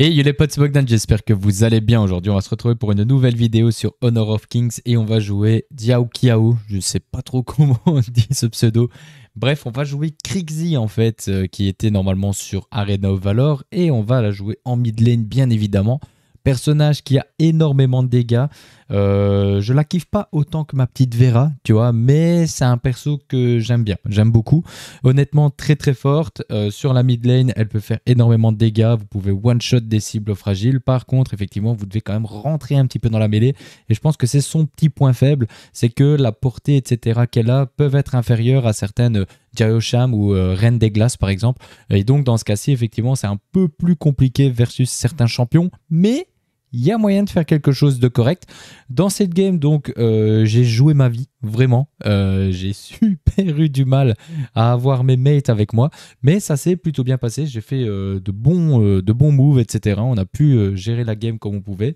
Et yo les potes Bogdan, j'espère que vous allez bien aujourd'hui. On va se retrouver pour une nouvelle vidéo sur Honor of Kings et on va jouer Diao Kiao. Je sais pas trop comment on dit ce pseudo. Bref, on va jouer Krixi en fait, euh, qui était normalement sur Arena of Valor et on va la jouer en mid lane bien évidemment personnage qui a énormément de dégâts. Euh, je la kiffe pas autant que ma petite Vera, tu vois, mais c'est un perso que j'aime bien, j'aime beaucoup. Honnêtement, très très forte. Euh, sur la mid lane, elle peut faire énormément de dégâts. Vous pouvez one shot des cibles fragiles. Par contre, effectivement, vous devez quand même rentrer un petit peu dans la mêlée. Et je pense que c'est son petit point faible, c'est que la portée, etc., qu'elle a peuvent être inférieures à certaines Jaiosham ou euh, Reine des Glaces par exemple. Et donc dans ce cas-ci, effectivement, c'est un peu plus compliqué versus certains champions, mais il y a moyen de faire quelque chose de correct. Dans cette game, donc, euh, j'ai joué ma vie, vraiment. Euh, j'ai super eu du mal à avoir mes mates avec moi, mais ça s'est plutôt bien passé. J'ai fait euh, de, bons, de bons moves, etc. On a pu gérer la game comme on pouvait.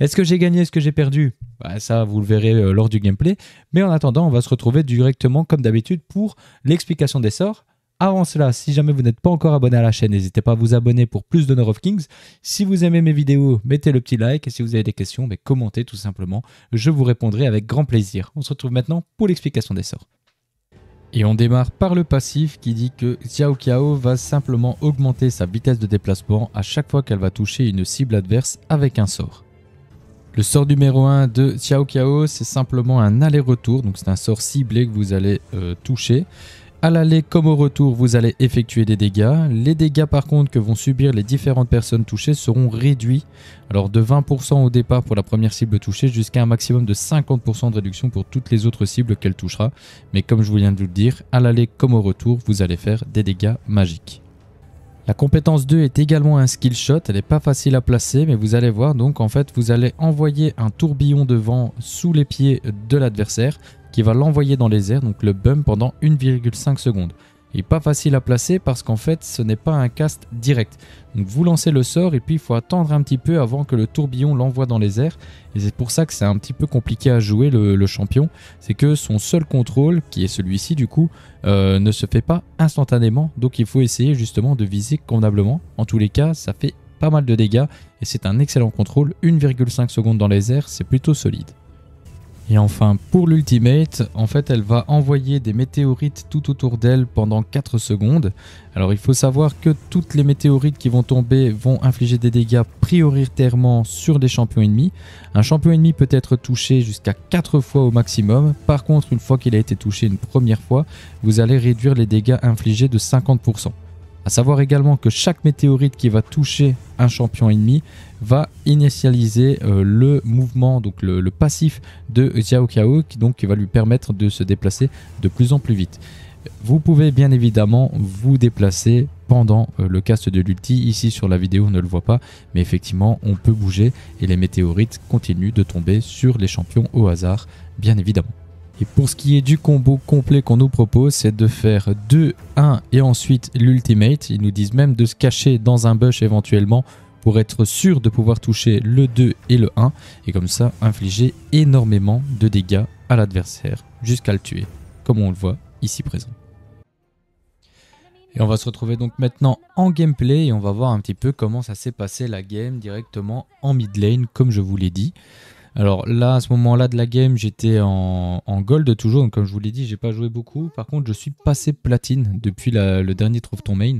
Est-ce que j'ai gagné, est-ce que j'ai perdu bah, Ça, vous le verrez lors du gameplay. Mais en attendant, on va se retrouver directement, comme d'habitude, pour l'explication des sorts avant cela, si jamais vous n'êtes pas encore abonné à la chaîne, n'hésitez pas à vous abonner pour plus d'Honor of Kings. Si vous aimez mes vidéos, mettez le petit like et si vous avez des questions, mais ben, commentez tout simplement. Je vous répondrai avec grand plaisir. On se retrouve maintenant pour l'explication des sorts. Et on démarre par le passif qui dit que Xiao xiao va simplement augmenter sa vitesse de déplacement à chaque fois qu'elle va toucher une cible adverse avec un sort. Le sort numéro 1 de Xiao c'est simplement un aller-retour, donc c'est un sort ciblé que vous allez euh, toucher. À l'aller comme au retour, vous allez effectuer des dégâts. Les dégâts par contre que vont subir les différentes personnes touchées seront réduits. Alors de 20% au départ pour la première cible touchée jusqu'à un maximum de 50% de réduction pour toutes les autres cibles qu'elle touchera. Mais comme je vous viens de vous le dire, à l'aller comme au retour, vous allez faire des dégâts magiques. La compétence 2 est également un skill shot, elle n'est pas facile à placer, mais vous allez voir, donc en fait, vous allez envoyer un tourbillon de vent sous les pieds de l'adversaire qui va l'envoyer dans les airs, donc le bum pendant 1,5 secondes. Et pas facile à placer parce qu'en fait ce n'est pas un cast direct. Donc vous lancez le sort et puis il faut attendre un petit peu avant que le tourbillon l'envoie dans les airs. Et c'est pour ça que c'est un petit peu compliqué à jouer le, champion. C'est que son seul contrôle, qui est celui-ci du coup, euh, ne se fait pas instantanément. Donc il faut essayer justement de viser convenablement. En tous les cas, ça fait pas mal de dégâts et c'est un excellent contrôle. 1,5 secondes dans les airs, c'est plutôt solide. Et enfin, pour l'ultimate, en fait, elle va envoyer des météorites tout autour d'elle pendant 4 secondes. Alors, il faut savoir que toutes les météorites qui vont tomber vont infliger des dégâts prioritairement sur des champions ennemis. Un champion ennemi peut être touché jusqu'à 4 fois au maximum. Par contre, une fois qu'il a été touché une première fois, vous allez réduire les dégâts infligés de 50%. A savoir également que chaque météorite qui va toucher un champion ennemi va initialiser euh, le mouvement, donc le, passif de Xiao Kiao, qui, donc, va lui permettre de se déplacer de plus en plus vite. Vous pouvez bien évidemment vous déplacer pendant euh, le cast de l'ulti. Ici sur la vidéo, on ne le voit pas, mais effectivement, on peut bouger et les météorites continuent de tomber sur les champions au hasard, bien évidemment. Et pour ce qui est du combo complet qu'on nous propose, c'est de faire 2, 1 et ensuite l'ultimate. Ils nous disent même de se cacher dans un bush éventuellement pour être sûr de pouvoir toucher le 2 et le 1 et comme ça infliger énormément de dégâts à l'adversaire jusqu'à le tuer, comme on le voit ici présent. Et on va se retrouver donc maintenant en gameplay et on va voir un petit peu comment ça s'est passé la game directement en mid lane comme je vous l'ai dit. Alors là, à ce moment-là de la game, j'étais en, gold toujours. comme je vous l'ai dit, j'ai pas joué beaucoup. Par contre, je suis passé platine depuis le dernier Trouve ton main.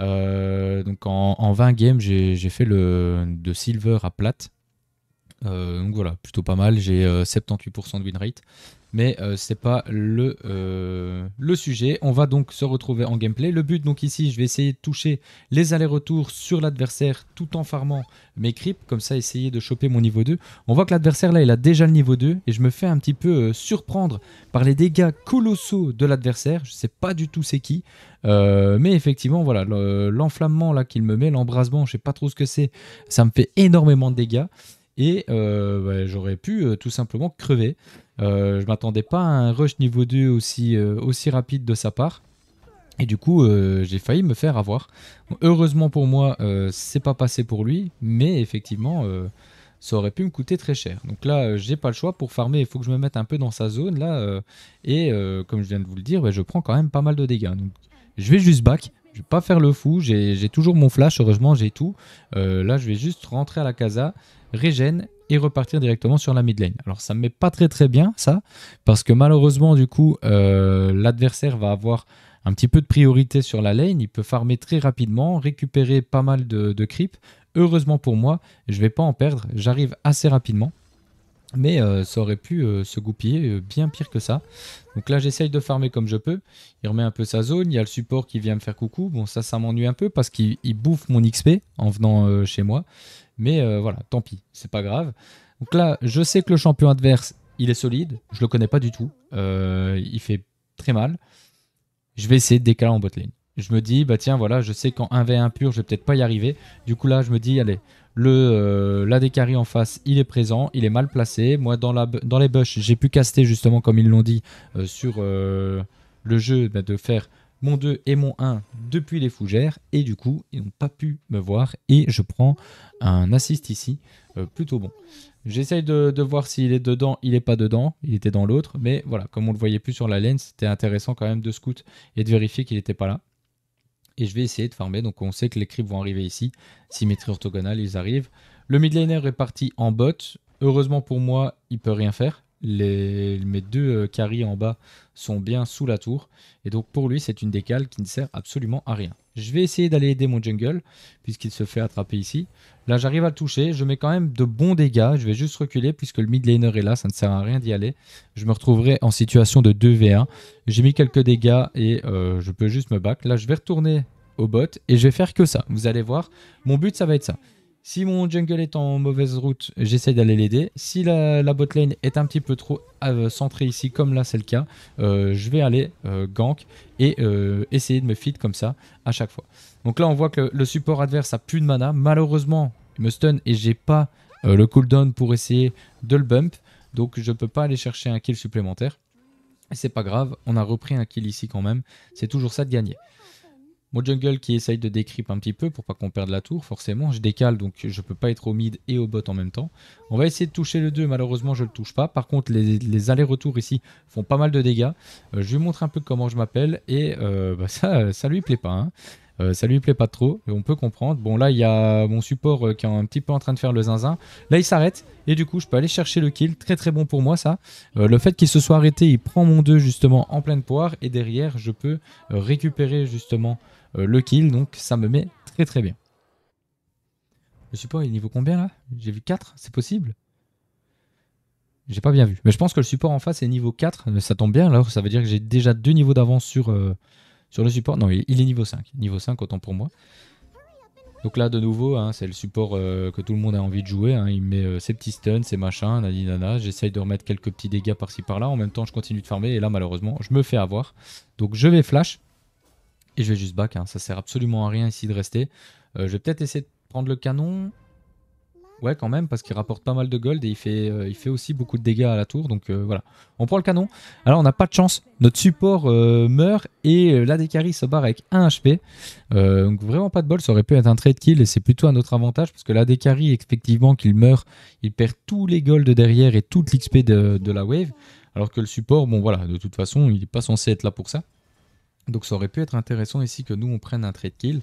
Euh, donc en, 20 games, j'ai fait de silver à plate. Euh, donc voilà, plutôt pas mal. J'ai 78% euh, de win rate mais euh, c'est pas le, euh, le sujet. On va donc se retrouver en gameplay. Le but donc ici, je vais essayer de toucher les allers-retours sur l'adversaire tout en farmant mes creeps, comme ça essayer de choper mon niveau 2. On voit que l'adversaire là, il a déjà le niveau 2 et je me fais un petit peu euh, surprendre par les dégâts colossaux de l'adversaire. Je sais pas du tout c'est qui, mais effectivement voilà, l'enflammement là qu'il me met, l'embrasement, je sais pas trop ce que c'est, ça me fait énormément de dégâts. Et euh, bah, j'aurais pu euh, tout simplement crever. Euh, je m'attendais pas à un rush niveau 2 aussi, aussi rapide de sa part. Et du coup, j'ai failli me faire avoir. heureusement pour moi, euh, c'est pas passé pour lui, mais effectivement, ça aurait pu me coûter très cher. Donc là, j'ai pas le choix pour farmer. Il faut que je me mette un peu dans sa zone là. et comme je viens de vous le dire, bah, je prends quand même pas mal de dégâts. je vais juste back je vais pas faire le fou, j'ai toujours mon flash, heureusement j'ai tout. Euh, là je vais juste rentrer à la casa, régène et repartir directement sur la mid lane. Alors ça me met pas très très bien ça, parce que malheureusement du coup euh, l'adversaire va avoir un petit peu de priorité sur la lane, il peut farmer très rapidement, récupérer pas mal de, de Heureusement pour moi, je vais pas en perdre, j'arrive assez rapidement. Mais euh, ça aurait pu euh, se goupiller euh, bien pire que ça. Donc là, j'essaye de farmer comme je peux. Il remet un peu sa zone. Il y a le support qui vient me faire coucou. Bon, ça, ça m'ennuie un peu parce qu'il bouffe mon XP en venant chez moi. Mais voilà, tant pis, c'est pas grave. Donc là, je sais que le champion adverse, il est solide. Je le connais pas du tout. il fait très mal. Je vais essayer de décaler en botlane. Je me dis, bah tiens, voilà, je sais qu'en 1v1 pur, je vais peut-être pas y arriver. Du coup, là, je me dis, allez, le euh, la en face, il est présent, il est mal placé. Moi, dans, la, dans les bush, j'ai pu caster justement, comme ils l'ont dit, euh, sur euh, le jeu bah, de faire mon 2 et mon 1 depuis les fougères. Et du coup, ils n'ont pas pu me voir. Et je prends un assist ici, plutôt bon. J'essaye de, voir s'il est dedans, il n'est pas dedans, il était dans l'autre. Mais voilà, comme on le voyait plus sur la lane c'était intéressant quand même de scout et de vérifier qu'il n'était pas là et je vais essayer de farmer. Donc on sait que les creeps vont arriver ici. Symétrie orthogonale, ils arrivent. Le millénaire est parti en bot. Heureusement pour moi, il peut rien faire. mes deux euh, carries en bas sont bien sous la tour. Et donc pour lui, c'est une décale qui ne sert absolument à rien. Je vais essayer d'aller aider mon jungle, puisqu'il se fait attraper ici. Là, j'arrive à le toucher. Je mets quand même de bons dégâts. Je vais juste reculer, puisque le mid laner est là. Ça ne sert à rien d'y aller. Je me retrouverai en situation de 2v1. J'ai mis quelques dégâts et euh, je peux juste me back. Là, je vais retourner au bot et je vais faire que ça. Vous allez voir, mon but, ça va être ça. Si mon jungle est en mauvaise route, j'essaie d'aller l'aider. Si la, la botlane est un petit peu trop euh, centrée ici, comme là c'est le cas, euh, je vais aller euh, gank et essayer de me feed comme ça à chaque fois. Donc là on voit que le support adverse a plus de mana. Malheureusement, il me stun et j'ai pas le cooldown pour essayer de le bump. Donc je peux pas aller chercher un kill supplémentaire. C'est pas grave, on a repris un kill ici quand même. C'est toujours ça de gagner. Mon jungle qui essaye de décrypter un petit peu pour pas qu'on perde la tour, forcément. Je décale donc je peux pas être au mid et au bot en même temps. On va essayer de toucher le 2, malheureusement je le touche pas. Par contre les, allers-retours ici font pas mal de dégâts. Euh, je lui montre un peu comment je m'appelle et euh, bah, ça, ça lui plaît pas. Hein. Euh, ça lui plaît pas trop, on peut comprendre. Bon là il y a mon support qui est un petit peu en train de faire le zinzin. Là il s'arrête et du coup je peux aller chercher le kill, très très bon pour moi ça. le fait qu'il se soit arrêté, il prend mon 2 justement en pleine poire et derrière je peux récupérer justement euh, le kill, donc ça me met très très bien. le support il est niveau combien là J'ai vu 4, c'est possible J'ai pas bien vu. Mais je pense que le support en face est niveau 4, ça tombe bien, alors ça veut dire que j'ai déjà deux niveaux d'avance sur, euh, sur le support. Non, il, est niveau 5, niveau 5 autant pour moi. Donc là, de nouveau, hein, c'est le support euh, que tout le monde a envie de jouer. Hein. Il met ses petits stuns, ses machins, nana. J'essaye de remettre quelques petits dégâts par-ci par-là. En même temps, je continue de farmer. Et là, malheureusement, je me fais avoir. Donc je vais flash je vais juste back, hein. ça sert absolument à rien ici de rester. Euh, je vais peut-être essayer de prendre le canon. Ouais, quand même, parce qu'il rapporte pas mal de gold et il fait, euh, il fait aussi beaucoup de dégâts à la tour. Donc euh, voilà, on prend le canon. Alors on n'a pas de chance, notre support meurt et la se barre avec 1 HP. donc vraiment pas de bol, ça aurait pu être un trade kill et c'est plutôt un autre avantage parce que la effectivement, qu'il meurt, il perd tous les golds derrière et toute l'XP de, de, la wave. Alors que le support, bon voilà, de toute façon, il n'est pas censé être là pour ça. Donc ça aurait pu être intéressant ici que nous on prenne un trade kill.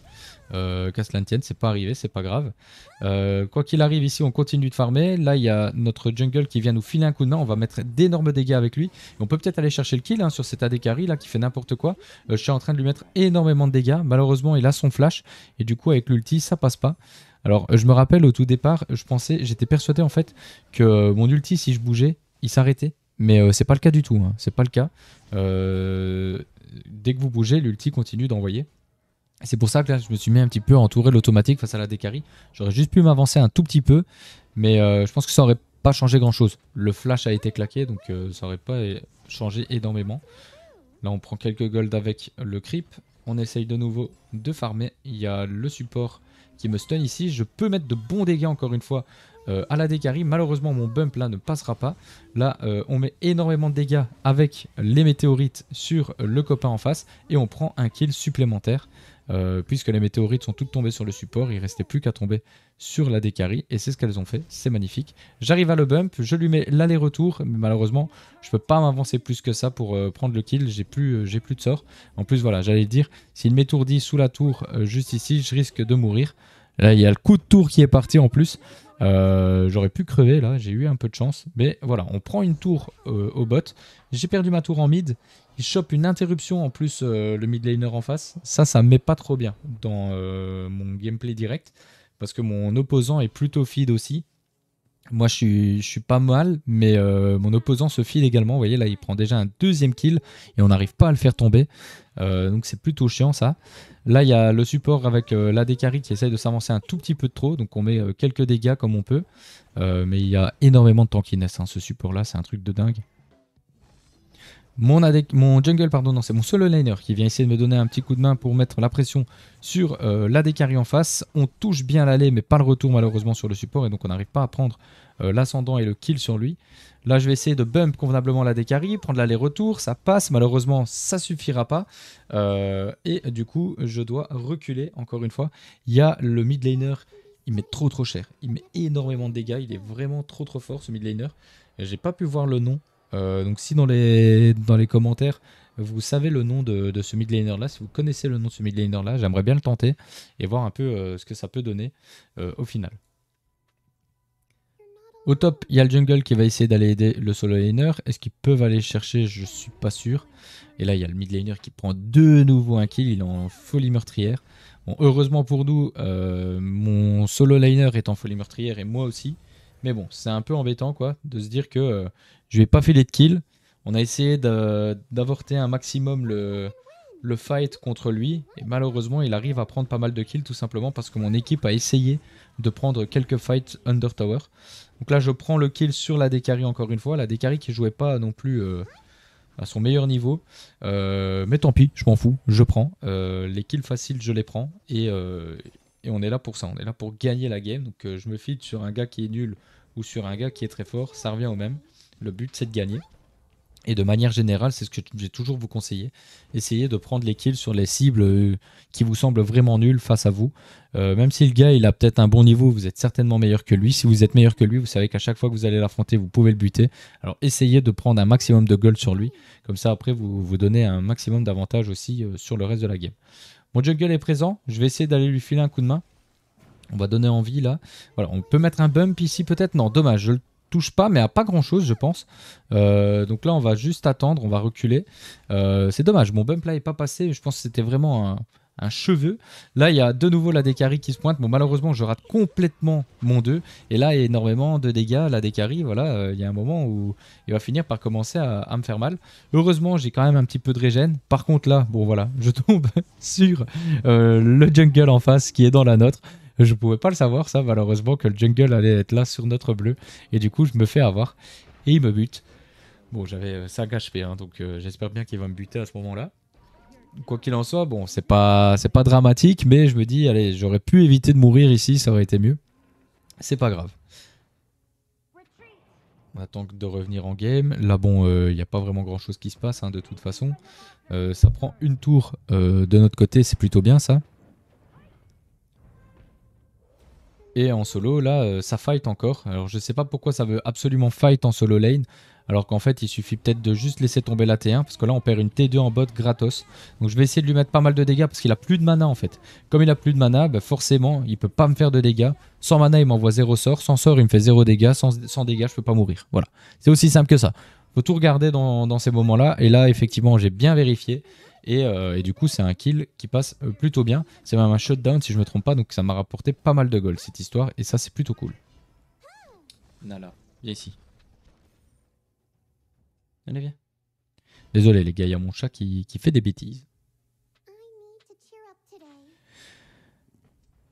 Euh, Qu'à tienne, c'est pas arrivé, c'est pas grave. Euh, quoi qu'il arrive ici, on continue de farmer. Là, il y a notre jungle qui vient nous filer un coup de main. On va mettre d'énormes dégâts avec lui. on peut peut-être aller chercher le kill hein, sur cet Adekari là qui fait n'importe quoi. Euh, je suis en train de lui mettre énormément de dégâts. Malheureusement, il a son flash. Et du coup, avec l'ulti, ça passe pas. Alors, je me rappelle au tout départ, je pensais, j'étais persuadé en fait que mon ulti, si je bougeais, il s'arrêtait. Mais euh, c'est pas le cas du tout. Hein. C'est pas le cas. Euh, dès que vous bougez, l'ulti continue d'envoyer. C'est pour ça que là, je me suis mis un petit peu à entourer l'automatique face à la décarie. J'aurais juste pu m'avancer un tout petit peu, mais euh, je pense que ça aurait pas changé grand chose. Le flash a été claqué, donc ça aurait pas changé énormément. Là, on prend quelques gold avec le creep. On essaye de nouveau de farmer. Il y a le support qui me stun ici. Je peux mettre de bons dégâts encore une fois euh, à la décarie, malheureusement, mon bump là ne passera pas. Là, euh, on met énormément de dégâts avec les météorites sur le copain en face et on prend un kill supplémentaire. Euh, puisque les météorites sont toutes tombées sur le support, il restait plus qu'à tomber sur la décarie, et c'est ce qu'elles ont fait, c'est magnifique. J'arrive à le bump, je lui mets l'aller-retour, mais malheureusement, je peux pas m'avancer plus que ça pour prendre le kill, j'ai plus, j'ai plus de sort. En plus, voilà, j'allais dire, s'il m'étourdit sous la tour juste ici, je risque de mourir. Là, il y a le coup de tour qui est parti en plus, euh, j'aurais pu crever là, j'ai eu un peu de chance. Mais voilà, on prend une tour euh, au bot. J'ai perdu ma tour en mid. Il chope une interruption en plus, euh, le mid laner en face. Ça, ça me met pas trop bien dans mon gameplay direct. Parce que mon opposant est plutôt feed aussi. Moi, je suis, pas mal, mais euh, mon opposant se file également. Vous voyez, là, il prend déjà un deuxième kill et on n'arrive pas à le faire tomber. Euh, donc, c'est plutôt chiant, ça. Là, il y a le support avec euh, la décarie qui essaye de s'avancer un tout petit peu trop. Donc, on met quelques dégâts comme on peut. mais il y a énormément de qui naissent hein, ce support-là, c'est un truc de dingue. Mon, jungle, pardon, non, c'est mon solo laner qui vient essayer de me donner un petit coup de main pour mettre la pression sur euh, la décarie en face. On touche bien l'allée mais pas le retour malheureusement sur le support, et donc on n'arrive pas à prendre euh, l'ascendant et le kill sur lui. Là, je vais essayer de bump convenablement la décarie, prendre l'aller-retour, ça passe, malheureusement, ça suffira pas. Euh, et du coup, je dois reculer, encore une fois. Il y a le mid laner, il met trop trop cher, il met énormément de dégâts, il est vraiment trop trop fort ce mid laner. J'ai pas pu voir le nom, euh, donc si dans les, dans les commentaires vous savez le nom de, ce mid laner là, si vous connaissez le nom de ce laner là, j'aimerais bien le tenter et voir un peu euh, ce que ça peut donner euh, au final. Au top, il y a le jungle qui va essayer d'aller aider le solo laner. Est-ce qu'ils peuvent aller chercher Je suis pas sûr. Et là, il y a le mid laner qui prend de nouveau un kill. Il est en folie meurtrière. Bon, heureusement pour nous, mon solo laner est en folie meurtrière et moi aussi. Mais bon, c'est un peu embêtant quoi, de se dire que je lui pas filé de kill. On a essayé d'avorter un maximum le, fight contre lui. Et malheureusement, il arrive à prendre pas mal de kills tout simplement parce que mon équipe a essayé de prendre quelques fights Under Tower. Donc là, je prends le kill sur la Décari encore une fois. La Décari qui jouait pas non plus euh, à son meilleur niveau. Euh, mais tant pis, je m'en fous, je prends. Euh, les kills faciles, je les prends. Et, et, on est là pour ça. On est là pour gagner la game. Donc je me feed sur un gars qui est nul ou sur un gars qui est très fort. Ça revient au même. Le but, c'est de gagner. Et de manière générale, c'est ce que j'ai toujours vous conseillé. Essayez de prendre les kills sur les cibles euh, qui vous semblent vraiment nulles face à vous. Euh, même si le gars, il a peut-être un bon niveau, vous êtes certainement meilleur que lui. Si vous êtes meilleur que lui, vous savez qu'à chaque fois que vous allez l'affronter, vous pouvez le buter. Alors essayez de prendre un maximum de gold sur lui. Comme ça, après, vous vous donnez un maximum d'avantages aussi euh, sur le reste de la game. Mon jungle est présent. Je vais essayer d'aller lui filer un coup de main. On va donner envie là. Voilà, on peut mettre un bump ici peut-être. Non, dommage. Je le touche pas, mais à pas grand chose, je pense. Euh, donc là, on va juste attendre, on va reculer. Euh, c'est dommage, mon bump là est pas passé. Je pense que c'était vraiment un, cheveu. Là, il y a de nouveau la décarie qui se pointe. Bon, malheureusement, je rate complètement mon 2. Et là, énormément de dégâts. La décarie, voilà, euh, il y a un moment où il va finir par commencer à, à me faire mal. Heureusement, j'ai quand même un petit peu de régène. Par contre, là, bon, voilà, je tombe sur le jungle en face qui est dans la nôtre. Je pouvais pas le savoir, ça, malheureusement, que le jungle allait être là sur notre bleu. Et du coup, je me fais avoir. Et il me bute. Bon, j'avais 5 euh, HP, hein, donc euh, j'espère bien qu'il va me buter à ce moment-là. Quoi qu'il en soit, bon, c'est pas, pas dramatique, mais je me dis, allez, j'aurais pu éviter de mourir ici, ça aurait été mieux. C'est pas grave. On attend de revenir en game. Là, bon, il euh, n'y a pas vraiment grand chose qui se passe hein, de toute façon. ça prend une tour de notre côté, c'est plutôt bien ça. Et en solo, là, euh, ça fight encore. Alors je sais pas pourquoi ça veut absolument fight en solo lane. Alors qu'en fait, il suffit peut-être de juste laisser tomber la T1, parce que là, on perd une T2 en bot gratos. Donc, je vais essayer de lui mettre pas mal de dégâts, parce qu'il a plus de mana, en fait. Comme il a plus de mana, bah, forcément, il peut pas me faire de dégâts. Sans mana, il m'envoie zéro sort. Sans sort, il me fait zéro dégâts. Sans, dégâts, je peux pas mourir. Voilà. C'est aussi simple que ça. Faut tout regarder dans ces moments-là. Et là, effectivement, j'ai bien vérifié. Euh, et, du coup, c'est un kill qui passe euh, plutôt bien. C'est même un shutdown si je me trompe pas, donc ça m'a rapporté pas mal de gold cette histoire. Et ça, c'est plutôt cool. Nala, viens ici. Allez, viens. Désolé les gars, il y a mon chat qui fait des bêtises.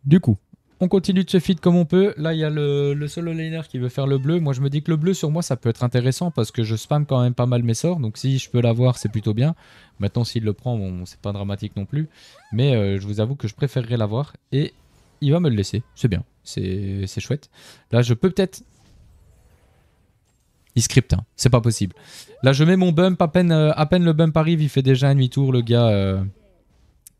Du coup, on continue de se feed comme on peut. Là, il y a le, solo laner qui veut faire le bleu. Moi, je me dis que le bleu sur moi, ça peut être intéressant parce que je spam quand même pas mal mes sorts. Donc, si je peux l'avoir, c'est plutôt bien. Maintenant, s'il le prend, bon, c'est pas dramatique non plus. Mais euh, je vous avoue que je préférerais l'avoir. Et il va me le laisser. C'est bien. C'est chouette. Là, je peux peut-être il script, hein. c'est pas possible. Là, je mets mon bump, à peine, euh, à peine le bump arrive, il fait déjà un demi-tour, le gars. Euh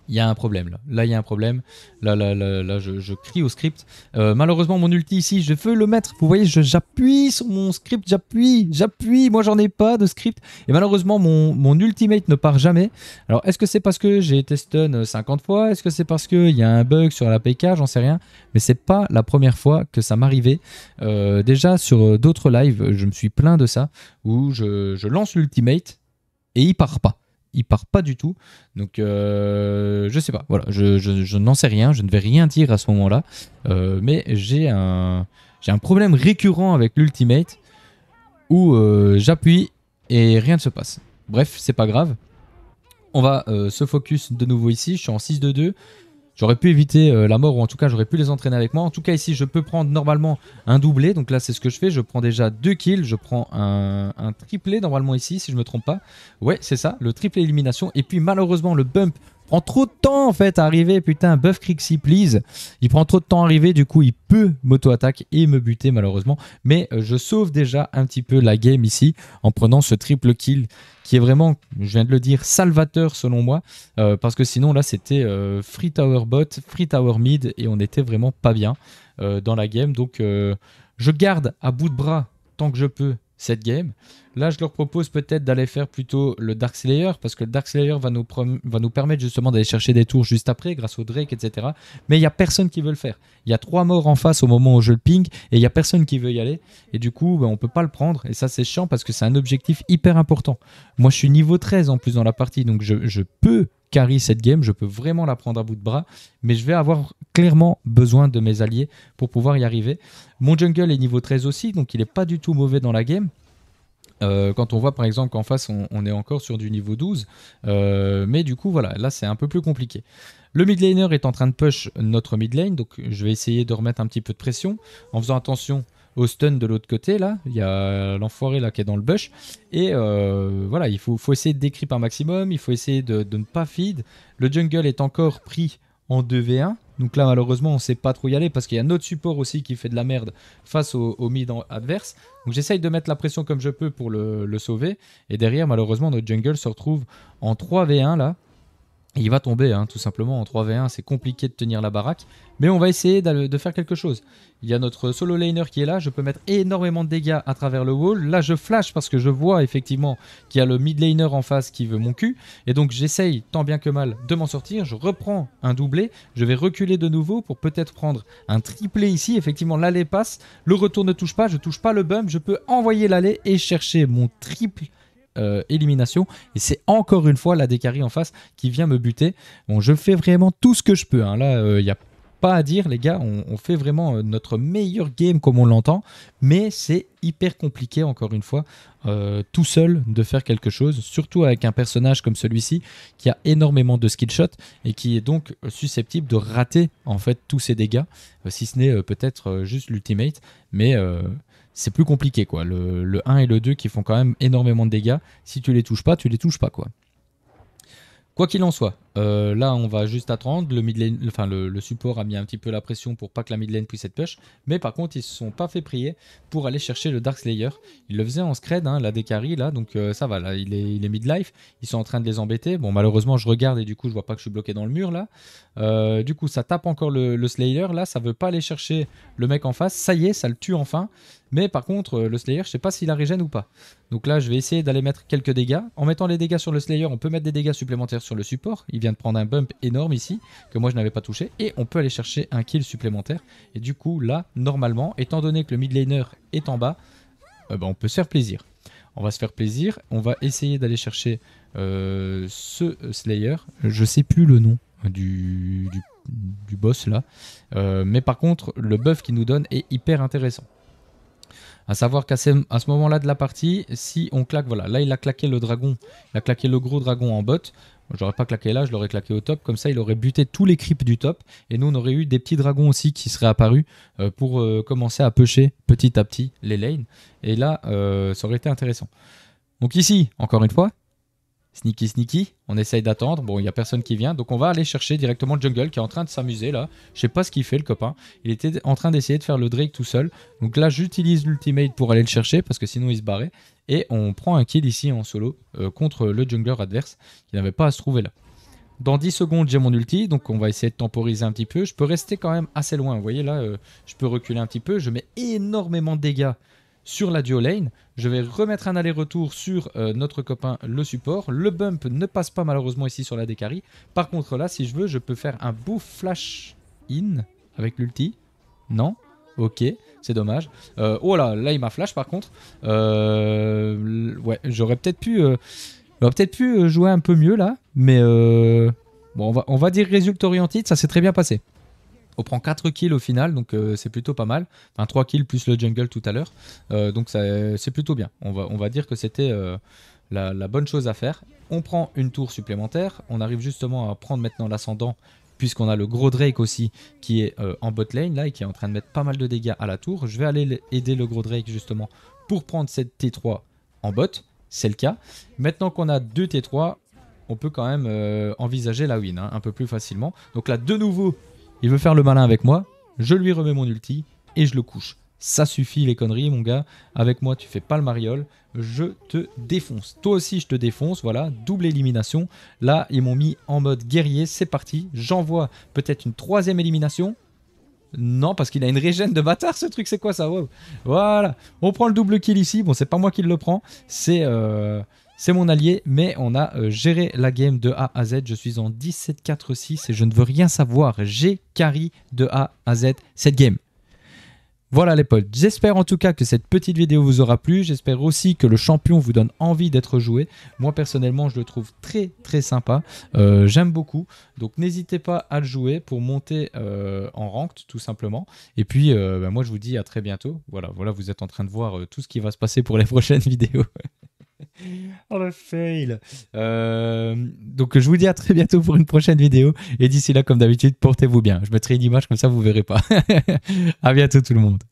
il y a un problème là. Là, il y a un problème. Là, là, là, là je, crie au script. Euh, malheureusement, mon ulti ici, je veux le mettre. Vous voyez, j'appuie sur mon script, j'appuie, j'appuie. Moi, j'en ai pas de script. Et malheureusement, mon, mon ultimate ne part jamais. Alors, est-ce que c'est parce que j'ai testé 50 euh, fois Est-ce que c'est parce qu'il y a un bug sur la PK J'en sais rien. Mais c'est pas la première fois que ça m'arrivait. Euh, déjà, sur d'autres lives, je me suis plein de ça, où je, je lance l'ultimate et il part pas il part pas du tout. Donc euh, je sais pas, voilà, je, je, n'en sais rien, je ne vais rien dire à ce moment-là. Euh, mais j'ai un, j'ai un problème récurrent avec l'ultimate où euh, j'appuie et rien ne se passe. Bref, c'est pas grave. On va se focus de nouveau ici, je suis en 6-2-2. J'aurais pu éviter euh, la mort ou en tout cas j'aurais pu les entraîner avec moi. En tout cas ici je peux prendre normalement un doublé. Donc là c'est ce que je fais. Je prends déjà deux kills. Je prends un, triplé normalement ici si je me trompe pas. Ouais c'est ça le triplé élimination. Et puis malheureusement le bump prend trop de temps en fait à arriver. Putain, buff Crixie, please. Il prend trop de temps à arriver, du coup, il peut m'auto-attaque et me buter malheureusement. Mais euh, je sauve déjà un petit peu la game ici en prenant ce triple kill qui est vraiment, je viens de le dire, salvateur selon moi. Euh, parce que sinon, là, c'était euh, Free Tower Bot, Free Tower Mid et on était vraiment pas bien dans la game. Donc, je garde à bout de bras tant que je peux cette game. Là, je leur propose peut-être d'aller faire plutôt le Dark Slayer, parce que le Dark Slayer va nous, va nous permettre justement d'aller chercher des tours juste après, grâce au Drake, etc. Mais il n'y a personne qui veut le faire. Il y a trois morts en face au moment où je le ping, et il n'y a personne qui veut y aller. Et du coup, ben, on ne peut pas le prendre. Et ça, c'est chiant, parce que c'est un objectif hyper important. Moi, je suis niveau 13 en plus dans la partie, donc je, je peux carry cette game, je peux vraiment la prendre à bout de bras, mais je vais avoir clairement besoin de mes alliés pour pouvoir y arriver. Mon jungle est niveau 13 aussi, donc il n'est pas du tout mauvais dans la game. Euh, quand on voit par exemple qu'en face on, est encore sur du niveau 12, euh, mais du coup voilà, là c'est un peu plus compliqué. Le mid laner est en train de push notre mid lane, donc je vais essayer de remettre un petit peu de pression en faisant attention au stun de l'autre côté là, il y a l'enfoiré là qui est dans le bush et euh, voilà, il faut, essayer de décrypter un maximum, il faut essayer de, de, ne pas feed. Le jungle est encore pris en 2v1 donc là, malheureusement, on ne sait pas trop y aller parce qu'il y a notre support aussi qui fait de la merde face au, mid adverse. Donc j'essaye de mettre la pression comme je peux pour le, sauver. Et derrière, malheureusement, notre jungle se retrouve en 3v1 là il va tomber, hein, tout simplement, en 3v1, c'est compliqué de tenir la baraque, mais on va essayer de faire quelque chose. Il y a notre solo laner qui est là, je peux mettre énormément de dégâts à travers le wall. Là, je flash parce que je vois effectivement qu'il y a le mid laner en face qui veut mon cul, et donc j'essaye, tant bien que mal, de m'en sortir. Je reprends un doublé, je vais reculer de nouveau pour peut-être prendre un triplé ici. Effectivement, l'aller passe, le retour ne touche pas, je touche pas le bum, je peux envoyer l'aller et chercher mon triple euh, élimination. Et c'est encore une fois la Décarie en face qui vient me buter. Bon, je fais vraiment tout ce que je peux. Hein. Là, il euh, n'y a pas à dire, les gars. On, fait vraiment euh, notre meilleur game comme on l'entend. Mais c'est hyper compliqué, encore une fois, tout seul de faire quelque chose, surtout avec un personnage comme celui-ci qui a énormément de skill et qui est donc susceptible de rater en fait tous ses dégâts, si ce n'est peut-être juste l'ultimate. Mais c'est plus compliqué quoi. Le, le, 1 et le 2 qui font quand même énormément de dégâts. Si tu les touches pas, tu les touches pas quoi. Quoi qu'il en soit, euh, là, on va juste attendre. Le, mid enfin, le, support a mis un petit peu la pression pour pas que la mid lane puisse être push. Mais par contre, ils se sont pas fait prier pour aller chercher le Dark Slayer. Ils le faisaient en scred, hein, la décari là. Donc euh, ça va, là, il est, il mid-life. Ils sont en train de les embêter. Bon, malheureusement, je regarde et du coup, je vois pas que je suis bloqué dans le mur, là. Euh, du coup, ça tape encore le, Slayer. Là, ça veut pas aller chercher le mec en face. Ça y est, ça le tue enfin. Mais par contre, le Slayer, je sais pas s'il a régène ou pas. Donc là, je vais essayer d'aller mettre quelques dégâts. En mettant les dégâts sur le Slayer, on peut mettre des dégâts supplémentaires sur le support de prendre un bump énorme ici, que moi je n'avais pas touché, et on peut aller chercher un kill supplémentaire. Et du coup, là, normalement, étant donné que le mid laner est en bas, euh, bah, on peut se faire plaisir. On va se faire plaisir, on va essayer d'aller chercher euh, ce euh, Slayer. Je sais plus le nom du, boss là, mais par contre, le buff qu'il nous donne est hyper intéressant. À savoir qu'à ce, ce moment-là de la partie, si on claque, voilà, là il a claqué le dragon, il a claqué le gros dragon en botte. Je pas claqué là, je l'aurais claqué au top. Comme ça, il aurait buté tous les creeps du top. Et nous, on aurait eu des petits dragons aussi qui seraient apparus euh, pour euh, commencer à pêcher petit à petit les lanes. Et là, euh, ça aurait été intéressant. Donc ici, encore une fois, sneaky sneaky, on essaye d'attendre, bon il n'y a personne qui vient, donc on va aller chercher directement le jungle qui est en train de s'amuser là, je sais pas ce qu'il fait le copain, il était en train d'essayer de faire le Drake tout seul, donc là j'utilise l'ultimate pour aller le chercher parce que sinon il se barrait, et on prend un kill ici en solo euh, contre le jungler adverse qui n'avait pas à se trouver là. Dans 10 secondes, j'ai mon ulti, donc on va essayer de temporiser un petit peu. Je peux rester quand même assez loin, vous voyez là, euh, je peux reculer un petit peu. Je mets énormément de dégâts sur la duo lane. Je vais remettre un aller-retour sur euh, notre copain le support. Le bump ne passe pas malheureusement ici sur la décarie. Par contre là, si je veux, je peux faire un beau flash in avec l'ulti. Non Ok c'est dommage. Euh, oh là, là il m'a flash par contre. Euh, ouais, j'aurais peut-être pu, euh, peut-être pu jouer un peu mieux là, mais bon, on va, on va dire résultat orienté, ça s'est très bien passé. On prend 4 kills au final, donc c'est plutôt pas mal. Enfin, 3 kills plus le jungle tout à l'heure. donc c'est plutôt bien. On va, on va dire que c'était la, bonne chose à faire. On prend une tour supplémentaire. On arrive justement à prendre maintenant l'ascendant puisqu'on a le gros Drake aussi qui est euh, en bot lane là et qui est en train de mettre pas mal de dégâts à la tour. Je vais aller aider le gros Drake justement pour prendre cette T3 en bot, c'est le cas. Maintenant qu'on a deux T3, on peut quand même euh, envisager la win hein, un peu plus facilement. Donc là de nouveau, il veut faire le malin avec moi, je lui remets mon ulti et je le couche ça suffit les conneries mon gars, avec moi tu fais pas le mariole, je te défonce. Toi aussi je te défonce, voilà, double élimination. Là ils m'ont mis en mode guerrier, c'est parti, j'envoie peut-être une troisième élimination. Non, parce qu'il a une régène de bâtard ce truc, c'est quoi ça Voilà, on prend le double kill ici, bon c'est pas moi qui le prends, c'est... Euh, c'est mon allié, mais on a euh, géré la game de A à Z. Je suis en 17-4-6 et je ne veux rien savoir. J'ai carry de A à Z cette game. Voilà les potes, j'espère en tout cas que cette petite vidéo vous aura plu, j'espère aussi que le champion vous donne envie d'être joué. Moi personnellement je le trouve très très sympa, euh, j'aime beaucoup, donc n'hésitez pas à le jouer pour monter euh, en ranked tout simplement. Et puis euh, bah, moi je vous dis à très bientôt, voilà, voilà vous êtes en train de voir tout ce qui va se passer pour les prochaines vidéos. oh le fail euh, Donc je vous dis à très bientôt pour une prochaine vidéo. Et d'ici là, comme d'habitude, portez-vous bien. Je mettrai une image comme ça, vous verrez pas. à bientôt tout le monde.